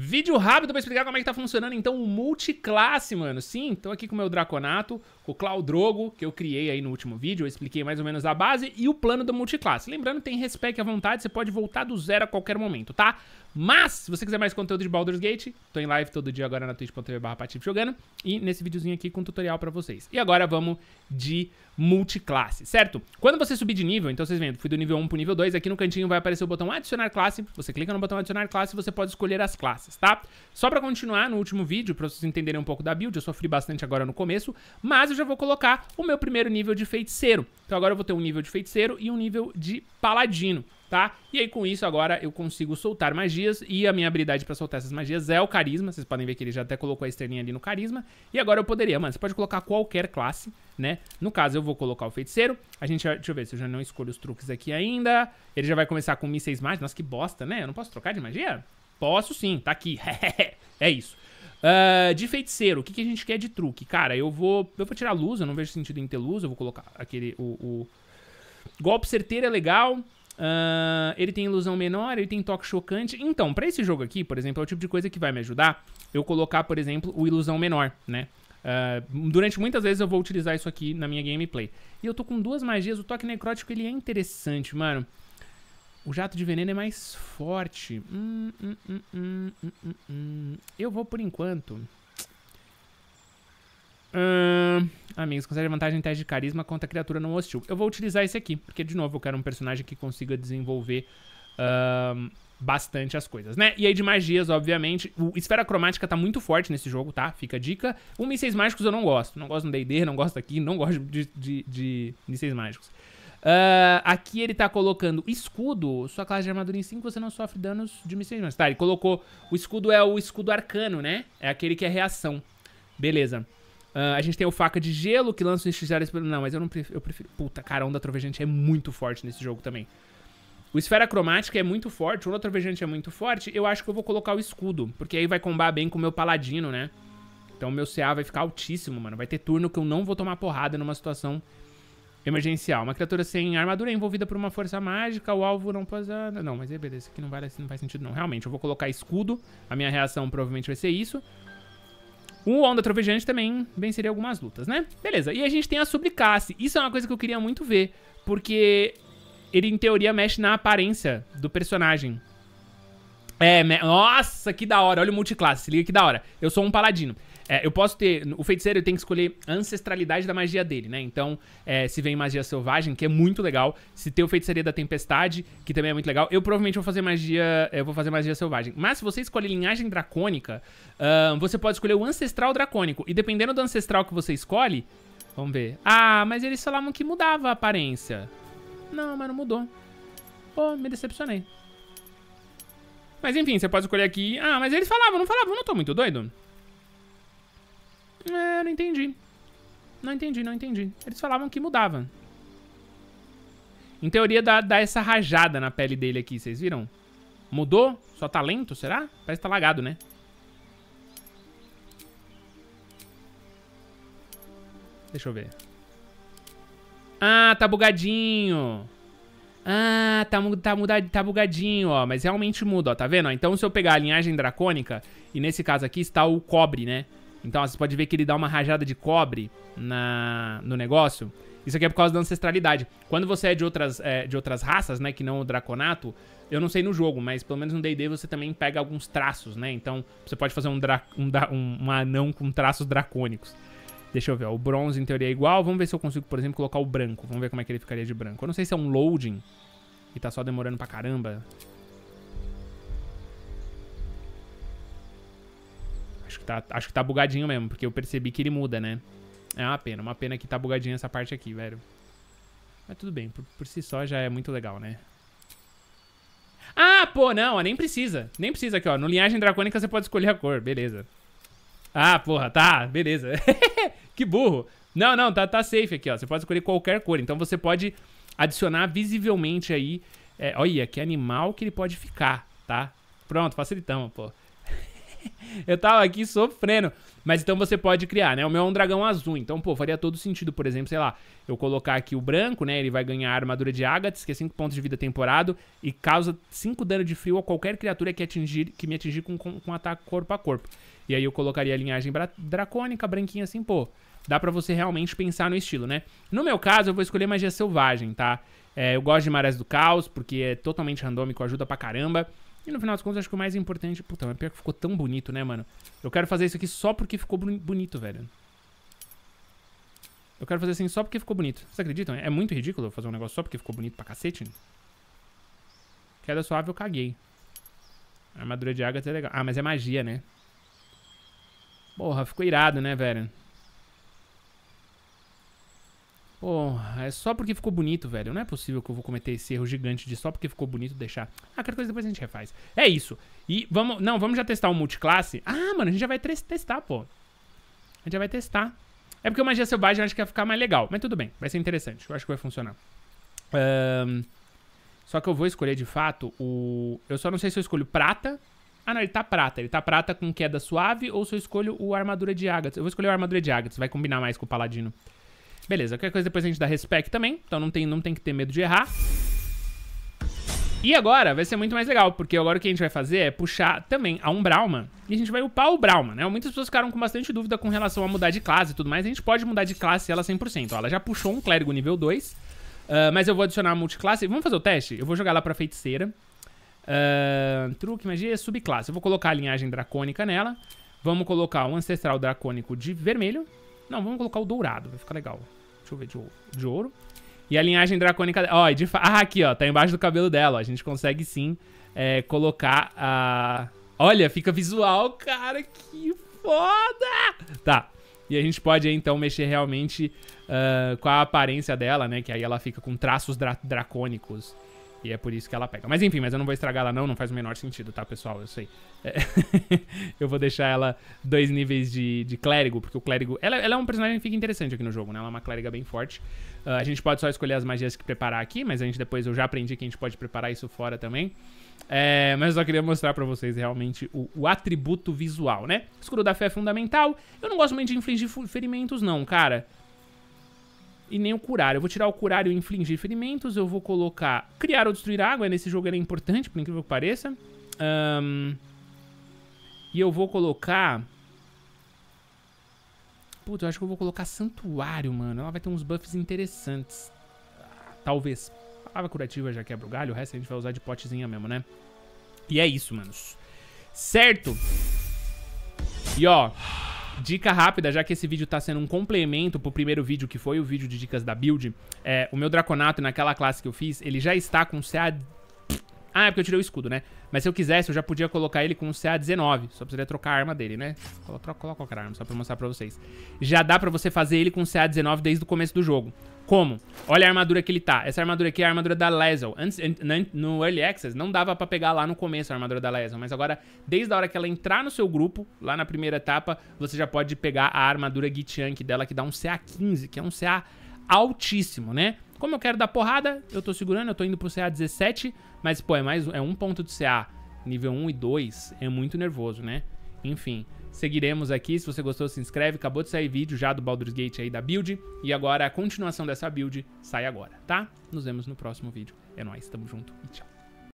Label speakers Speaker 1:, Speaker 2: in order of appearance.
Speaker 1: Vídeo rápido pra explicar como é que tá funcionando, então, o multiclasse, mano. Sim, tô aqui com o meu Draconato, com o Cloudrogo, que eu criei aí no último vídeo, eu expliquei mais ou menos a base, e o plano do multiclasse. Lembrando, tem respeito à vontade, você pode voltar do zero a qualquer momento, tá? Mas, se você quiser mais conteúdo de Baldur's Gate, tô em live todo dia agora na twitch.tv barra jogando e nesse videozinho aqui com tutorial pra vocês. E agora vamos de multiclasse, certo? Quando você subir de nível, então vocês vendo, fui do nível 1 pro nível 2, aqui no cantinho vai aparecer o botão adicionar classe, você clica no botão adicionar classe e você pode escolher as classes, tá? Só pra continuar no último vídeo, pra vocês entenderem um pouco da build, eu sofri bastante agora no começo, mas eu já vou colocar o meu primeiro nível de feiticeiro. Então agora eu vou ter um nível de feiticeiro e um nível de paladino tá? E aí com isso agora eu consigo soltar magias e a minha habilidade para soltar essas magias é o carisma, vocês podem ver que ele já até colocou a estrelinha ali no carisma. E agora eu poderia, mano, você pode colocar qualquer classe, né? No caso eu vou colocar o feiticeiro. A gente, deixa eu ver se eu já não escolho os truques aqui ainda. Ele já vai começar com mísseis mágicos. Nossa, que bosta, né? Eu não posso trocar de magia? Posso sim, tá aqui. é isso. Uh, de feiticeiro, o que, que a gente quer de truque? Cara, eu vou, eu vou tirar luz, eu não vejo sentido em ter luz, eu vou colocar aquele, o, o... Golpe certeiro é legal, Uh, ele tem ilusão menor, ele tem toque chocante. Então, para esse jogo aqui, por exemplo, é o tipo de coisa que vai me ajudar eu colocar, por exemplo, o ilusão menor, né? Uh, durante muitas vezes eu vou utilizar isso aqui na minha gameplay. E eu tô com duas magias, o toque necrótico ele é interessante, mano. O jato de veneno é mais forte. Hum, hum, hum, eu vou por enquanto Hum, amigos, consegue vantagem em teste de carisma contra criatura não hostil. Eu vou utilizar esse aqui, porque, de novo, eu quero um personagem que consiga desenvolver bastante as coisas, né? E aí de magias, obviamente. O esfera cromática tá muito forte nesse jogo, tá? Fica a dica. Um mísseis mágicos eu não gosto. Não gosto no D&D, não gosto aqui, não gosto de, de, de mísseis mágicos. Uh, aqui ele tá colocando escudo. Sua classe de armadura em 5, você não sofre danos de mísseis mágicos. Tá, ele colocou... O escudo é o escudo arcano, né? É aquele que é reação. Beleza. Uh, a gente tem o Faca de Gelo, que lança um x Não, mas eu não prefiro, eu prefiro... Puta, cara, Onda Trovejante é muito forte nesse jogo também. O Esfera Cromática é muito forte, o Onda Trovejante é muito forte. Eu acho que eu vou colocar o Escudo, porque aí vai combar bem com o meu Paladino, né? Então o meu CA vai ficar altíssimo, mano. Vai ter turno que eu não vou tomar porrada numa situação emergencial. Uma criatura sem armadura é envolvida por uma força mágica, o alvo não pode... Não, mas é beleza, isso aqui não, vale, não faz sentido não. Realmente, eu vou colocar Escudo, a minha reação provavelmente vai ser isso. O Onda Trovejante também venceria algumas lutas, né? Beleza, e a gente tem a subclasse. Isso é uma coisa que eu queria muito ver, porque ele, em teoria, mexe na aparência do personagem. É, me... nossa, que da hora. Olha o multiclasse, se liga que da hora. Eu sou um paladino. É, eu posso ter. O feiticeiro tem que escolher a ancestralidade da magia dele, né? Então, é, se vem magia selvagem, que é muito legal. Se tem o feitiçaria da tempestade, que também é muito legal. Eu provavelmente vou fazer magia. Eu vou fazer magia selvagem. Mas se você escolher linhagem dracônica, uh, você pode escolher o ancestral dracônico. E dependendo do ancestral que você escolhe. Vamos ver. Ah, mas eles falavam que mudava a aparência. Não, mas não mudou. Pô, me decepcionei. Mas enfim, você pode escolher aqui. Ah, mas eles falavam, não falavam, não tô muito doido. É, não entendi. Não entendi, não entendi. Eles falavam que mudava. Em teoria, dá, dá essa rajada na pele dele aqui, vocês viram? Mudou? Só tá lento, será? Parece que tá lagado, né? Deixa eu ver. Ah, tá bugadinho. Ah, tá, tá, mudado, tá bugadinho, ó. Mas realmente muda, ó. Tá vendo? Então, se eu pegar a linhagem dracônica, e nesse caso aqui está o cobre, né? Então ó, você pode ver que ele dá uma rajada de cobre na, no negócio. Isso aqui é por causa da ancestralidade. Quando você é de outras, é, de outras raças, né, que não o draconato, eu não sei no jogo, mas pelo menos no D&D você também pega alguns traços, né? Então você pode fazer um, dra um, um, um anão com traços dracônicos. Deixa eu ver, ó, o bronze em teoria é igual. Vamos ver se eu consigo, por exemplo, colocar o branco. Vamos ver como é que ele ficaria de branco. Eu não sei se é um loading e tá só demorando pra caramba. tá, acho que tá bugadinho mesmo, porque eu percebi que ele muda, né? É uma pena, uma pena que tá bugadinho essa parte aqui, velho. Mas tudo bem, por, por si só já é muito legal, né? Ah, pô, não, ó, nem precisa. Nem precisa aqui, ó. No Linhagem Dracônica você pode escolher a cor, beleza. Ah, porra, tá, beleza. que burro. Não, não, tá, tá safe aqui, ó. Você pode escolher qualquer cor. Então você pode adicionar visivelmente aí. É, olha, que animal que ele pode ficar, tá? Pronto, facilitamos, pô. eu tava aqui sofrendo. Mas então você pode criar, né? O meu é um dragão azul. Então, pô, faria todo sentido, por exemplo, sei lá, eu colocar aqui o branco, né? Ele vai ganhar a armadura de Agates, que é 5 pontos de vida temporado, e causa 5 dano de frio a qualquer criatura que, atingir, que me atingir com, com, com ataque corpo a corpo. E aí eu colocaria a linhagem dracônica, branquinha assim, pô. Dá pra você realmente pensar no estilo, né? No meu caso, eu vou escolher magia selvagem, tá? É, eu gosto de Marés do Caos, porque é totalmente randômico, ajuda pra caramba. E no final das contas, acho que o mais importante. Puta, mas pior que ficou tão bonito, né, mano? Eu quero fazer isso aqui só porque ficou bonito, velho. Eu quero fazer assim só porque ficou bonito. Vocês acreditam? É muito ridículo eu fazer um negócio só porque ficou bonito pra cacete. Queda suave eu caguei. A armadura de água é legal. Ah, mas é magia, né? Porra, ficou irado, né, velho? Pô, é só porque ficou bonito, velho. Não é possível que eu vou cometer esse erro gigante de só porque ficou bonito deixar. Ah, aquela coisa depois a gente refaz. É isso. E vamos. Não, vamos já testar o multiclasse. Ah, mano, a gente já vai testar, pô. A gente já vai testar. É porque o magia selvagem eu acho que ia ficar mais legal. Mas tudo bem, vai ser interessante. Eu acho que vai funcionar. Um, só que eu vou escolher de fato o. Eu só não sei se eu escolho prata. Ah, não, ele tá prata. Ele tá prata com queda suave ou se eu escolho o armadura de ágatas. Eu vou escolher o armadura de ágatas. Vai combinar mais com o paladino. Beleza, qualquer coisa depois a gente dá respec também, então não tem, não tem que ter medo de errar. E agora vai ser muito mais legal, porque agora o que a gente vai fazer é puxar também a um e a gente vai upar o Brauma. né? Muitas pessoas ficaram com bastante dúvida com relação a mudar de classe e tudo mais. A gente pode mudar de classe ela 100%. Ó, ela já puxou um clérigo nível 2, uh, ah, mas eu vou adicionar a multiclasse. Vamos fazer o teste? Eu vou jogar ela pra feiticeira. Uh, truque, magia, subclasse. Eu vou colocar a linhagem dracônica nela. Vamos colocar um ancestral dracônico de vermelho. Não, vamos colocar o dourado, vai ficar legal. Deixa eu ver de ouro. De ouro. E a linhagem dracônica... Ó, de fa... ah, aqui, ó. Tá embaixo do cabelo dela, ó. A gente consegue, sim, é, colocar a... Olha, fica visual, cara. Que foda! Tá. E a gente pode, então, mexer realmente uh, com a aparência dela, né? Que aí ela fica com traços dra dracônicos. E é por isso que ela pega. Mas enfim, mas eu não vou estragar ela não, não faz o menor sentido, tá, pessoal? Eu sei. É... eu vou deixar ela dois níveis de, de clérigo, porque o clérigo... Ela, ela, é um personagem que fica interessante aqui no jogo, né? Ela é uma clériga bem forte. Uh, a gente pode só escolher as magias que preparar aqui, mas a gente depois... Eu já aprendi que a gente pode preparar isso fora também. É, mas eu só queria mostrar pra vocês realmente o, o, atributo visual, né? Escuro da fé é fundamental. Eu não gosto muito de infligir ferimentos não, cara e nem o curar. Eu vou tirar o curar e o infligir ferimentos. Eu vou colocar criar ou destruir água. Nesse jogo ele é importante, por incrível que pareça. Um, e eu vou colocar... Puta, eu acho que eu vou colocar santuário, mano. Ela vai ter uns buffs interessantes. Talvez. A palavra curativa já quebra o galho. O resto a gente vai usar de potezinha mesmo, né? E é isso, manos. Certo? E ó... Dica rápida, já que esse vídeo tá sendo um complemento pro primeiro vídeo, que foi o vídeo de dicas da build. É, o meu Draconato, naquela classe que eu fiz, ele já está com CA... Ah, é porque eu tirei o escudo, né? Mas se eu quisesse, eu já podia colocar ele com CA-19. Só precisaria trocar a arma dele, né? Coloca qualquer arma, só pra mostrar pra vocês. Já dá pra você fazer ele com CA-19 desde o começo do jogo. Como? Olha a armadura que ele tá. Essa armadura aqui é a armadura da Lazel. Antes, no Early Access, não dava pra pegar lá no começo a armadura da Lazel, mas agora, desde a hora que ela entrar no seu grupo, lá na primeira etapa, você já pode pegar a armadura Gitchank dela, que dá um CA15, que é um CA altíssimo, né? Como eu quero dar porrada, eu tô segurando, eu tô indo pro CA 17, mas, pô, é, mais, é um ponto de CA. Nível 1 e 2 é muito nervoso, né? Enfim seguiremos aqui. Se você gostou, se inscreve. Acabou de sair vídeo já do Baldur's Gate aí da build. E agora a continuação dessa build sai agora, tá? Nos vemos no próximo vídeo. É nóis, tamo junto e tchau.